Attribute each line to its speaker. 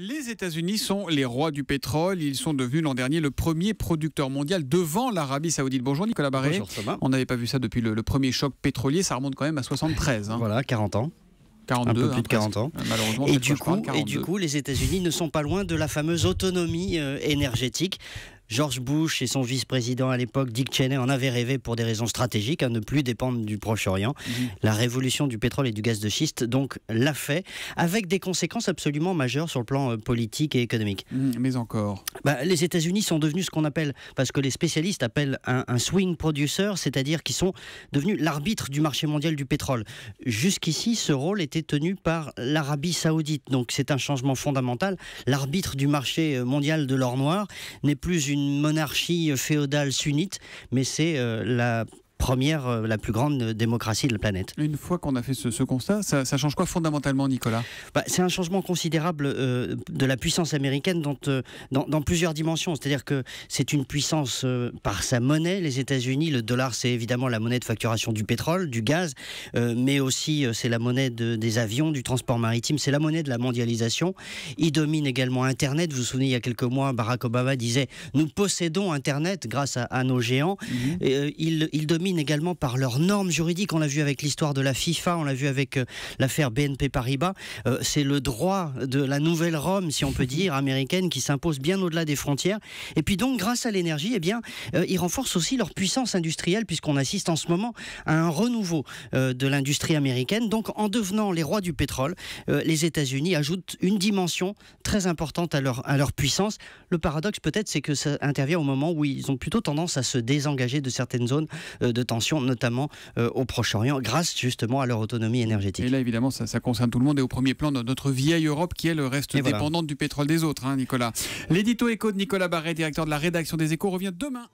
Speaker 1: Les États-Unis sont les rois du pétrole. Ils sont devenus l'an dernier le premier producteur mondial devant l'Arabie Saoudite. Bonjour Nicolas Barré. On n'avait pas vu ça depuis le, premier choc pétrolier. Ça remonte quand même à 73. Hein. Voilà, 40 ans. 42, un peu hein, plus de 40 ans. Euh, malheureusement, et, du coup, les
Speaker 2: États-Unis ne sont pas loin de la fameuse autonomie euh, énergétique. George Bush et son vice-président à l'époque, Dick Cheney, en avaient rêvé pour des raisons stratégiques, à hein, ne plus dépendre du Proche-Orient. Mhm. La révolution du pétrole et du gaz de schiste, donc, l'a fait, avec des conséquences absolument majeures sur le plan euh, politique et économique. Mhm, mais encore bah, Les États-Unis sont devenus ce qu'on appelle, parce que les spécialistes appellent un, un swing producer, c'est-à-dire qu'ils sont devenus l'arbitre du marché mondial du pétrole. Jusqu'ici, ce rôle était tenu par l'Arabie saoudite, donc c'est un changement fondamental. L'arbitre du marché euh, mondial de l'or noir n'est plus une monarchie féodale sunnite, mais c'est euh, la première, euh, la plus grande euh, démocratie de la planète. Une fois qu'on a fait ce, constat, ça, change quoi fondamentalement, Nicolas bah, C'est un changement considérable euh, de la puissance américaine dans, plusieurs dimensions. C'est-à-dire que c'est une puissance par sa monnaie. Les États-Unis, le dollar, c'est évidemment la monnaie de facturation du pétrole, du gaz, mais aussi c'est la monnaie des avions, du transport maritime, c'est la monnaie de la mondialisation. Il domine également Internet. Vous vous souvenez, il y a quelques mois, Barack Obama disait Nous possédons Internet grâce à, nos géants. Mmh. il domine également par leurs normes juridiques. On l'a vu avec l'histoire de la FIFA, on l'a vu avec euh, l'affaire BNP Paribas. Euh, c'est le droit de la nouvelle Rome, si on peut dire, américaine, qui s'impose bien au-delà des frontières. Et puis donc, grâce à l'énergie, eh bien, euh, ils renforcent aussi leur puissance industrielle, puisqu'on assiste en ce moment à un renouveau de l'industrie américaine. Donc, en devenant les rois du pétrole, les États-Unis ajoutent une dimension très importante à leur, à leur puissance. Le paradoxe, peut-être, c'est que ça intervient au moment où ils ont plutôt tendance à se désengager de certaines zones de de tensions, notamment euh, au Proche-Orient, grâce justement
Speaker 1: à leur autonomie énergétique. Et là, évidemment, ça, concerne tout le monde et au premier plan notre vieille Europe qui, est le reste dépendante du pétrole des autres, hein, Nicolas. L'édito écho de Nicolas Barret, directeur de la rédaction des échos, revient demain.